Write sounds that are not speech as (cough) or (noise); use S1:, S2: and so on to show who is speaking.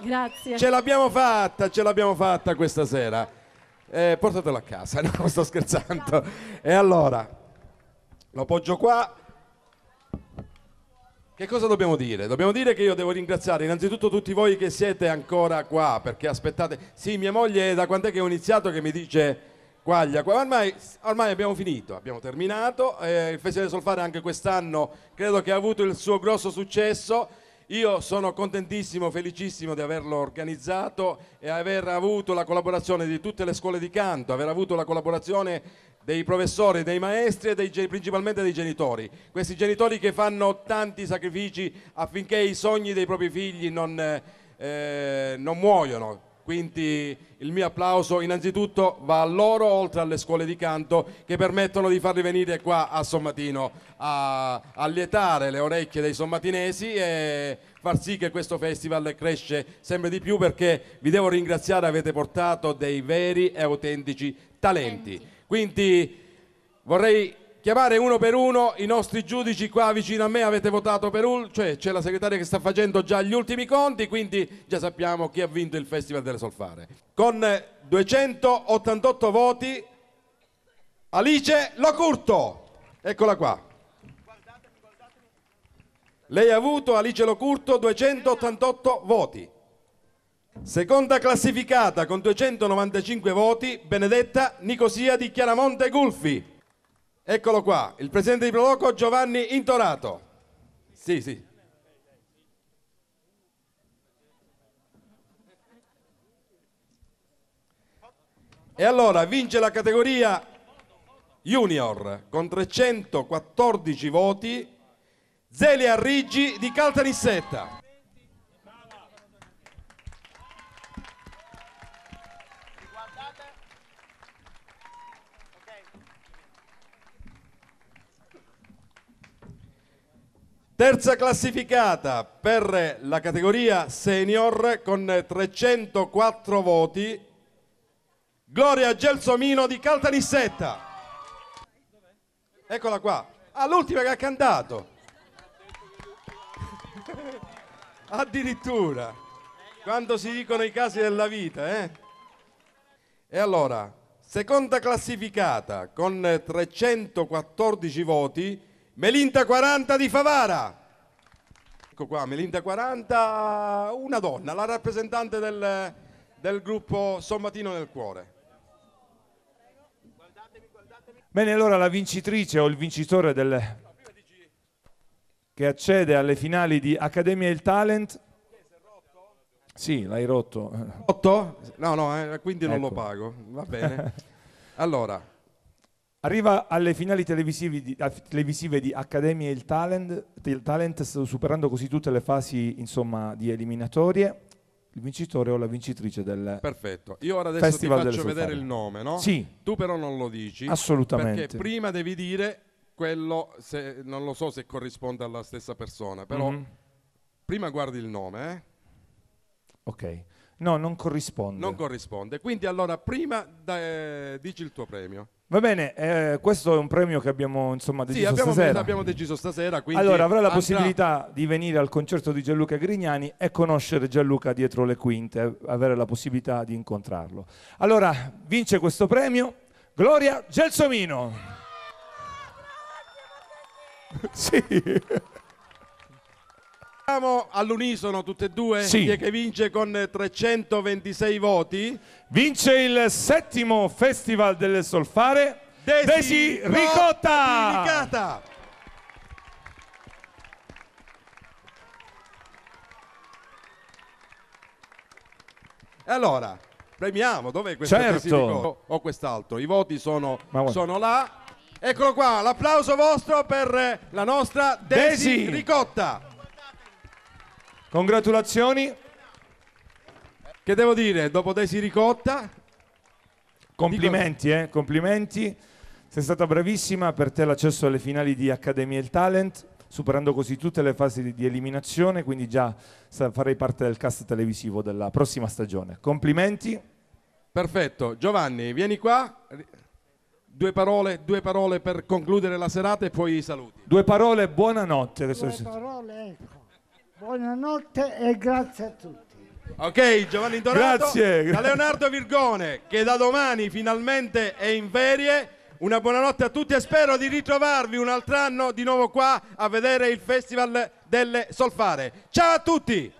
S1: Grazie. Ce l'abbiamo fatta, ce l'abbiamo fatta questa sera. Eh, portatelo a casa, (laughs) no, sto scherzando. E allora, lo poggio qua. Che cosa dobbiamo dire? Dobbiamo dire che io devo ringraziare innanzitutto tutti voi che siete ancora qua, perché aspettate... Sì, mia moglie da quant'è che ho iniziato che mi dice Quaglia, ormai, ormai abbiamo finito, abbiamo terminato. Eh, il Festival del Solfare anche quest'anno credo che ha avuto il suo grosso successo io sono contentissimo, felicissimo di averlo organizzato e aver avuto la collaborazione di tutte le scuole di canto, aver avuto la collaborazione dei professori, dei maestri e dei, principalmente dei genitori. Questi genitori che fanno tanti sacrifici affinché i sogni dei propri figli non, eh, non muoiono. Quindi il mio applauso innanzitutto va a loro, oltre alle scuole di canto, che permettono di farli venire qua a Sommatino a, allietare le orecchie dei sommatinesi e far sì che questo festival cresce sempre di più perché vi devo ringraziare, avete portato dei veri e autentici talenti. Quindi vorrei chiamare uno per uno i nostri giudici qua vicino a me avete votato per uno, cioè c'è la segretaria che sta facendo già gli ultimi conti, quindi già sappiamo chi ha vinto il Festival delle Solfare. Con 288 voti Alice Locurto, eccola qua. Lei ha avuto Alice Locurto 288 voti. Seconda classificata con 295 voti, Benedetta Nicosia di Chiaramonte Gulfi. Eccolo qua, il presidente di Proloco Giovanni Intonato. Sì, sì. E allora vince la categoria Junior con 314 voti Zelia Riggi di Caltanissetta. Terza classificata per la categoria senior con 304 voti, Gloria Gelsomino di Caltanissetta. Eccola qua. Ah, l'ultima che ha cantato.
S2: (laughs)
S1: Addirittura. Quando si dicono i casi della vita, eh? E allora, seconda classificata con 314 voti, Melinda 40 di Favara. Ecco qua, Melinda 40, una donna, la rappresentante del, del gruppo Sommatino nel Cuore.
S2: Bene, allora la vincitrice o il vincitore del... che accede alle finali di Accademia Il Talent. Sì, l'hai rotto. Rotto? No, no, eh, quindi non ecco. lo pago. Va bene. (laughs) allora, Arriva alle finali televisive di, televisive di Accademia e il Talent, il Talent, superando così tutte le fasi insomma, di eliminatorie. Il vincitore o la vincitrice del Perfetto. Io ora adesso Festival ti faccio vedere il nome, no? Sì.
S1: Tu però non lo dici. Assolutamente. Perché prima devi dire quello, se, non lo so se corrisponde alla stessa persona, però mm-hmm. prima guardi il nome, eh?
S2: Ok. No, non corrisponde. Non
S1: corrisponde. Quindi allora prima da, eh, dici il tuo
S2: premio. Va bene, eh, questo è un premio che abbiamo insomma, deciso sì, abbiamo, stasera. abbiamo deciso stasera. Allora avrà la andrà... possibilità di venire al concerto di Gianluca Grignani e conoscere Gianluca dietro le quinte, avere la possibilità di incontrarlo. Allora, vince questo premio Gloria Gelsomino. Ah, (laughs) sì.
S1: Siamo all'unisono tutte e due, sì. chi è che vince con 326 voti? Vince il settimo Festival del Solfare, Desi, Desi Ricotta! Ricotta! Allora, premiamo, dov'è questo certo. o quest'altro? I voti sono, sono, là. Eccolo qua, l'applauso vostro per la nostra Desi, Desi. Ricotta. Congratulazioni.
S2: Che devo dire, dopo Daisy Ricotta... Complimenti, eh, complimenti. Sei stata bravissima per te l'accesso alle finali di Accademia Il Talent, superando così tutte le fasi di, eliminazione, quindi già farei parte del cast televisivo della prossima stagione. Complimenti.
S1: Perfetto. Giovanni, vieni qua. Due parole, due parole per concludere la serata e poi i saluti. Due parole, buonanotte. Due
S2: parole, ecco. Buonanotte e grazie a tutti.
S1: Ok, Giovanni Donato. Grazie. Da Leonardo Virgone, che da domani finalmente è in ferie. Una buonanotte a tutti e spero di ritrovarvi un altro anno di nuovo qua a
S2: vedere il Festival delle Solfare. Ciao a tutti!